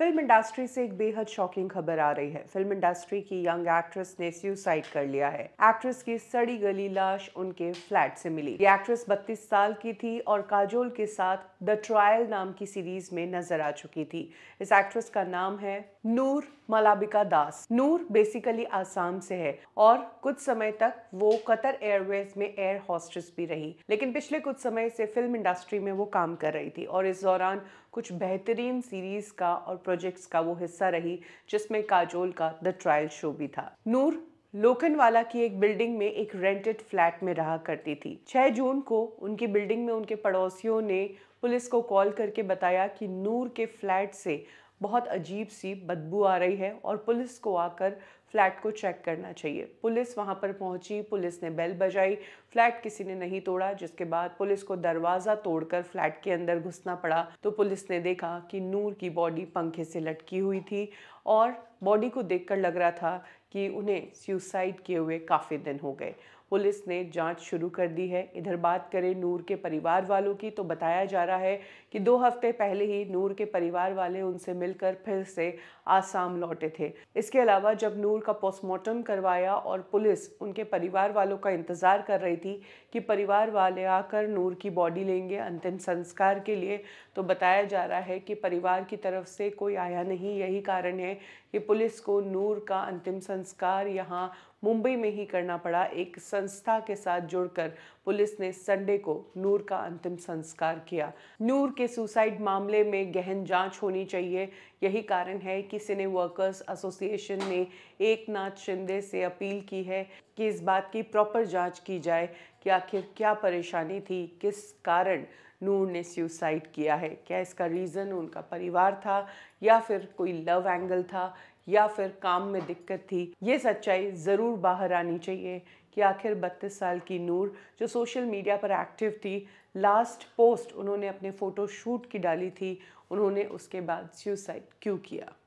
film industry से एक बेहद शॉकिंग खबर आ रही है फिल्म इंडस्ट्री की यंग एक्ट्रेस ने सुसाइड कर लिया है एक्ट्रेस की सड़ी गली लाश उनके फ्लैट से मिली ये एक्ट्रेस 32 साल की थी और काजोल के साथ द ट्रायल नाम की सीरीज में नजर आ चुकी थी इस एक्ट्रेस का नाम है नूर मलाबिका दास नूर बेसिकली आसाम से है और कुछ समय तक वो कतर एयरवेज में एयर हॉस्टेस भी रही लेकिन पिछले कुछ समय से फिल्म इंडस्ट्री में वो काम कर रही थी और इस दौरान कुछ बेहतरीन सीरीज का और प्रोजेक्ट्स का वो हिस्सा रही जिसमें काजोल का द ट्रायल शो भी था नूर लोकनवाला की एक बिल्डिंग में एक रेंटेड फ्लैट में रहा करती थी 6 जून को उनकी बिल्डिंग में उनके पड़ोसियों ने पुलिस को कॉल करके बताया कि नूर के फ्लैट से बहुत अजीब सी बदबू आ रही है और पुलिस को आकर फ्लैट को चेक करना चाहिए पुलिस वहां पर पहुंची पुलिस ने बेल बजाई फ्लैट किसी ने नहीं तोड़ा जिसके बाद पुलिस को दरवाज़ा तोड़कर फ्लैट के अंदर घुसना पड़ा तो पुलिस ने देखा कि नूर की बॉडी पंखे से लटकी हुई थी और बॉडी को देखकर लग रहा था कि उन्हें सुसाइड किए हुए काफ़ी दिन हो गए पुलिस ने जांच शुरू कर दी है इधर बात करें नूर के परिवार वालों की तो बताया जा रहा है कि दो हफ्ते पहले ही नूर के परिवार वाले उनसे मिलकर फिर से आसाम लौटे थे इसके अलावा जब नूर का पोस्टमार्टम करवाया और पुलिस उनके परिवार वालों का इंतज़ार कर रही थी कि परिवार वाले आकर नूर की बॉडी लेंगे अंतिम संस्कार के लिए तो बताया जा रहा है कि परिवार की तरफ से कोई आया नहीं यही कारण है कि पुलिस को नूर का अंतिम संस्कार यहाँ मुंबई में ही करना पड़ा एक संस्था के साथ जुड़कर पुलिस ने संडे को नूर का अंतिम संस्कार किया नूर के सुसाइड मामले में गहन जांच होनी चाहिए यही कारण है कि सिने वर्कर्स एसोसिएशन ने एक नाथ शिंदे से अपील की है कि इस बात की प्रॉपर जांच की जाए कि आखिर क्या परेशानी थी किस कारण नूर ने सुसाइड किया है क्या इसका रीज़न उनका परिवार था या फिर कोई लव एंगल था या फिर काम में दिक्कत थी ये सच्चाई ज़रूर बाहर आनी चाहिए कि आखिर बत्तीस साल की नूर जो सोशल मीडिया पर एक्टिव थी लास्ट पोस्ट उन्होंने अपने फ़ोटो शूट की डाली थी उन्होंने उसके बाद सुसाइड क्यों किया